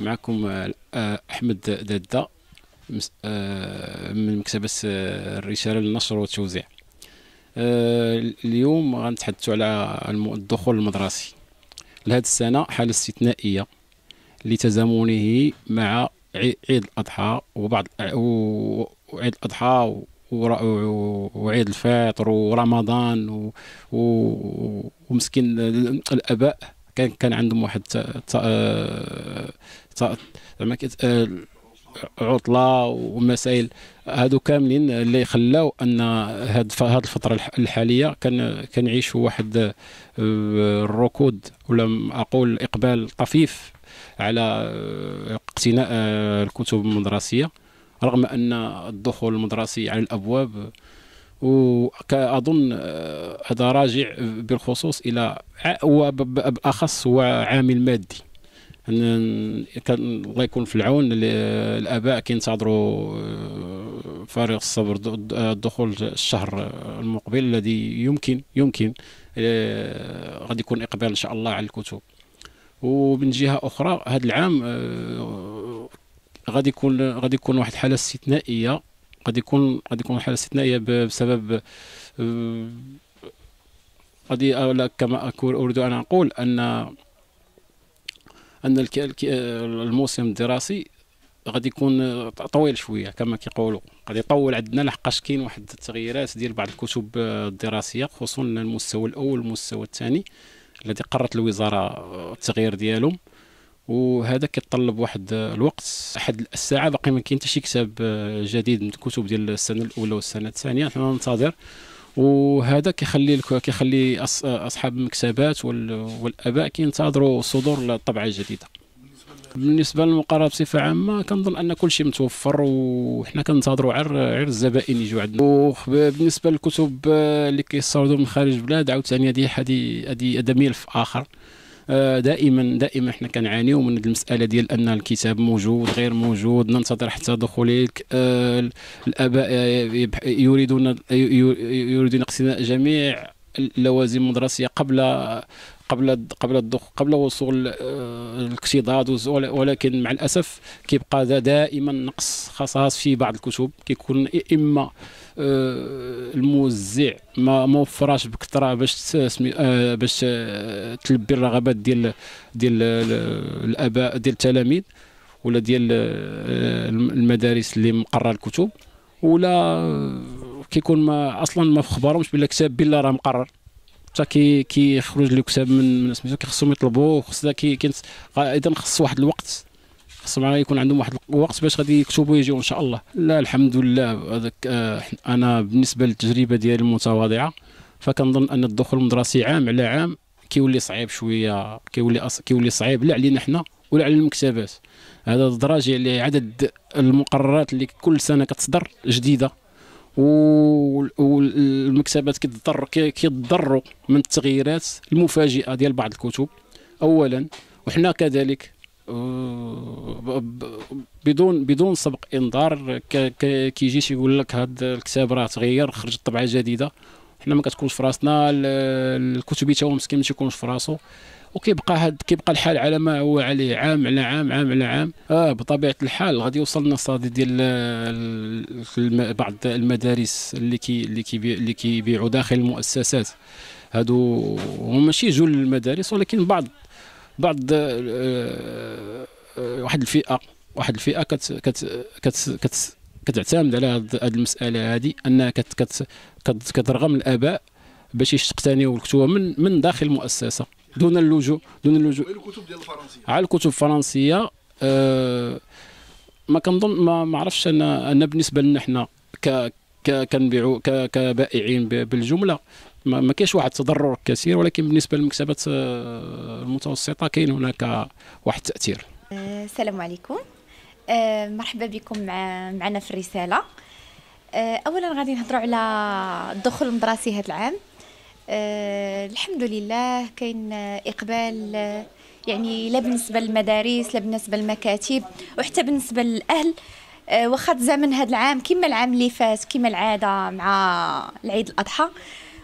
معكم آه، آه، احمد دادة آه، من مكتبة الرسالة للنشر والتوزيع اليوم غنتحدث على الدخول المدرسي لهذه السنة حالة استثنائية لتزامنه مع عيد الأضحى وبعض وعيد الأضحى وعيد الفطر ورمضان ومسكين الآباء كان كان عندهم واحد زعما آه، عطله ومسائل هادو كاملين اللي خلاو ان هاد هاد الفتره الحاليه كان كنعيشوا واحد آه، الركود ولا اقول اقبال طفيف على آه، اقتناء الكتب المدرسيه رغم ان الدخول المدرسي على الابواب وأظن آه، هذا راجع بالخصوص إلى وبالأخص هو عامل مادي كان الله يكون في العون الاباء كينتظروا آه، فارغ الصبر الدخول الشهر المقبل الذي يمكن يمكن آه، غادي يكون اقبال ان شاء الله على الكتب ومن جهه اخرى هذا العام غادي يكون غادي يكون واحد الحاله استثنائيه قد يكون قد يكون حاله استثنائيه بسبب آه، قد كما اريد ان اقول ان ان الموسم الدراسي غادي يكون طويل شويه كما كيقولوا غادي يطول عندنا لحقاش كاين واحد التغييرات ديال بعض الكتب الدراسيه خصوصا المستوى الاول والمستوى الثاني الذي قررت الوزاره آه، التغيير ديالهم وهذا كيتطلب واحد الوقت احد الساعه باقي ما كاين حتى شي كتاب آه، جديد من الكتب ديال السنه الاولى والسنه الثانيه حنا ننتظر وهذا كيخلي كيخلي اصحاب المكتبات والاباء كينتظروا صدور الطبعه الجديده بالنسبه للمقارنه بصفه عامه كنظن ان كل شيء متوفر وحنا كننتظروا عر عر الزبائن يجوا عندنا وبالنسبه للكتب آه، اللي كيستوردوا من خارج البلاد عاوتاني هذه هذه هذه ملف اخر آه، دائما دائما احنا كنعانيو من المساله ديال ان الكتاب موجود غير موجود ننتظر حتى دخول آه، الاباء آه، يريدون يريدون اقتناء جميع اللوازم المدرسيه قبل قبل قبل قبل وصول آه، الاكتضاد ولكن مع الاسف كيبقى دائما نقص خاصه في بعض الكتب كيكون اما آه، الموزع ما موفراش بكثره باش آه، باش تلبي الرغبات ديال ديال الاباء ديال التلاميذ ولا ديال المدارس اللي مقرره الكتب ولا كيكون ما اصلا ما في خبارهمش بلا كتاب بلا راه مقرر حتى كي كيخرج الكتاب من من سميتو كيخصهم يطلبوه خص كي اذا خص واحد الوقت خصهم يكون عندهم واحد الوقت باش غادي يكتبوا يجيو ان شاء الله لا الحمد لله هذاك آه، انا بالنسبه للتجربه ديالي المتواضعه فكنظن ان الدخول المدرسي عام على عام كيولي صعيب شويه كيولي أص... كيولي صعيب لا علينا حنا ولا على المكتبات هذا الدراجي اللي عدد المقررات اللي كل سنه كتصدر جديده والمكتبات كيتضر كيتضروا من التغييرات المفاجئه ديال بعض الكتب اولا وحنا كذلك آه، بدون بدون سبق انذار كيجي يقول لك هذا الكتاب راه تغير خرج طبعه جديده حنا ما كتكونش في راسنا الكتبي تا هو مسكين ما تيكونش في راسو وكيبقى هاد كيبقى الحال على ما هو عليه عام على عام عام على عام اه بطبيعه الحال غادي يوصلنا صادي ديال آه، بعض المدارس اللي كي اللي كي اللي كيبيعوا داخل المؤسسات هادو هما ماشي جل المدارس ولكن بعض بعض آه، آه، واحد الفئه واحد الفئه كت كت كت, كت كتعتمد على هذه المساله هذه انها كت كت كترغم الاباء باش يستقتنيو الكتوبه من من داخل المؤسسه دون اللجوء دون اللجوء الكتب ديال الفرنسيه على الكتب الفرنسيه آه، ما كنظن ما ما عرفتش انا انا بالنسبه لنا حنا ك كنبيعوا كبائعين بالجمله ما, ما كاينش واحد التضرر كثير ولكن بالنسبه للمكتبات آه، المتوسطه كاين هناك واحد التاثير آه، السلام عليكم مرحبا بكم معنا في الرساله اولا غادي نهضروا على الدخول المدرسي هذا العام آه الحمد لله كاين اقبال يعني لا بالنسبه للمدارس لا بالنسبه للمكاتب وحتى بالنسبه للاهل آه واخا زمن هذا العام كما العام اللي فات كما العاده مع العيد الاضحى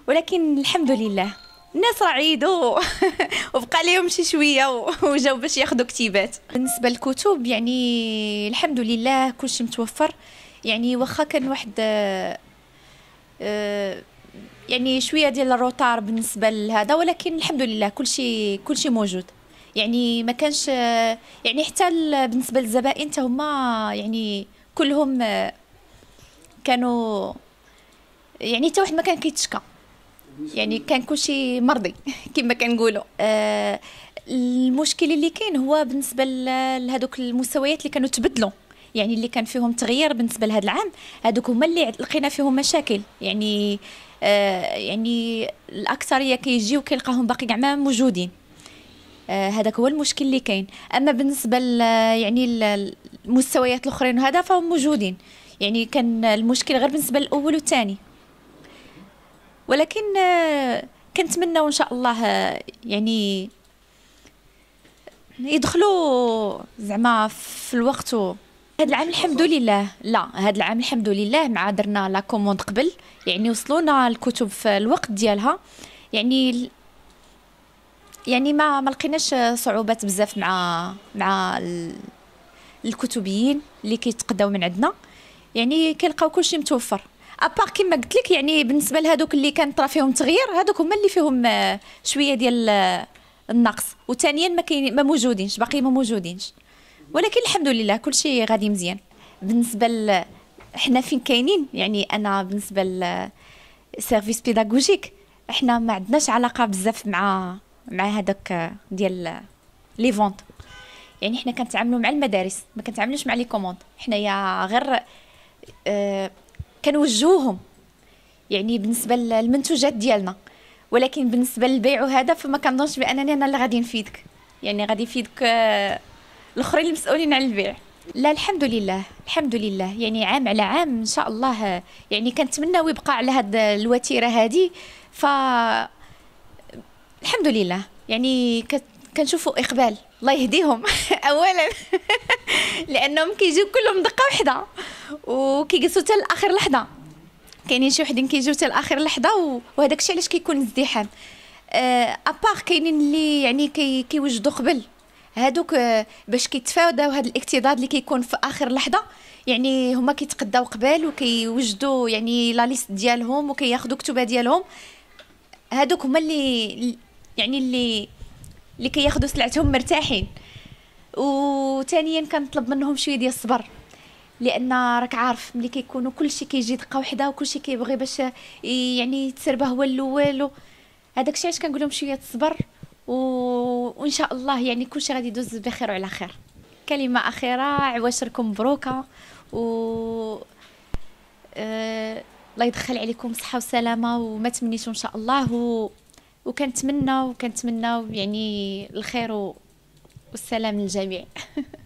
ولكن الحمد لله الناس راه عيدوا وبقى لهم شي شويه وجاو باش ياخذوا كتيبات بالنسبه للكتب يعني الحمد لله كلشي متوفر يعني واخا كان واحد أه, آه، يعني شويه ديال الروتار بالنسبه لهذا ولكن الحمد لله كل شيء كل شيء موجود يعني ما كانش يعني حتى بالنسبه للزبائن حتى هما يعني كلهم كانوا يعني حتى واحد ما كان كيتشكى يعني كان كلشي مرضي كما كنقولوا آه، المشكل اللي كاين هو بالنسبه لهذوك المستويات اللي كانوا تبدلوا يعني اللي كان فيهم تغيير بالنسبه لهذا العام هذوك هما اللي لقينا فيهم مشاكل يعني آه يعني الاكثريه كيجيو كيلقاهم باقي كاع ما موجودين آه، هذاك آه هو المشكل اللي كاين اما بالنسبه يعني المستويات الاخرين وهذا فهم موجودين يعني كان المشكل غير بالنسبه للاول والثاني ولكن آه كنتمناو ان شاء الله آه، يعني يدخلوا زعما في الوقت و هاد العام الحمد لله لا هاد العام الحمد لله مع درنا لا كوموند قبل يعني وصلونا الكتب في الوقت ديالها يعني يعني ما ما لقيناش صعوبات بزاف مع مع الكتبيين اللي كيتقداو من عندنا يعني كيلقاو كلشي متوفر ابار كيما قلت لك يعني بالنسبه لهذوك اللي كان طرا فيهم تغيير هذوك هما اللي فيهم آه، شويه ديال آه، النقص وثانيا ما كاين ما موجودينش باقي ما موجودينش ولكن الحمد لله كل شيء غادي مزيان بالنسبه ل... حنا فين كاينين يعني انا بالنسبه ل بيداغوجيك احنا ما عندناش علاقه بزاف مع مع هذاك ديال لي فونت يعني حنا كنتعاملوا مع المدارس ما كنتعاملوش مع لي كوموند حنايا غير اه كنوجهوهم يعني بالنسبه للمنتوجات ديالنا ولكن بالنسبه للبيع وهذا فما كنظنش بانني انا اللي غادي نفيدك يعني غادي يفيدك آه، الاخرين المسؤولين عن البيع لا الحمد لله الحمد لله يعني عام على عام ان شاء الله يعني كنتمناو يبقى على هاد الوتيره هذه ف الحمد لله يعني كنشوفوا اقبال الله يهديهم اولا لانهم كيجيو كلهم دقه واحده وكيجلسوا حتى لاخر لحظه كاينين شي وحدين كيجيو حتى لاخر لحظه وهذاك الشيء علاش كيكون ازدحام أه ابار كاينين اللي يعني كي كيوجدوا قبل هادوك آه، باش كيتفاداو هذا الاكتضاد اللي كيكون في اخر لحظه يعني هما كيتقداو قبل وكيوجدوا يعني لا ليست ديالهم وكياخذوا كتبه ديالهم هادوك هما اللي يعني اللي اللي كياخذوا سلعتهم مرتاحين وثانيا كنطلب منهم شويه ديال الصبر لان راك عارف ملي كيكونوا كلشي كيجي دقه وحده وكلشي كيبغي باش آه، يعني تسربه هو الاول هذاك الشيء علاش كنقول لهم شويه الصبر وان شاء الله يعني كلشي غادي يدوز بخير وعلى خير كلمه اخيره عواشركم مبروكه و أه... الله يدخل عليكم صحه وسلامه وما تمنيتوا ان شاء الله و... وكنتمنى وكنتمنى يعني الخير و... والسلام للجميع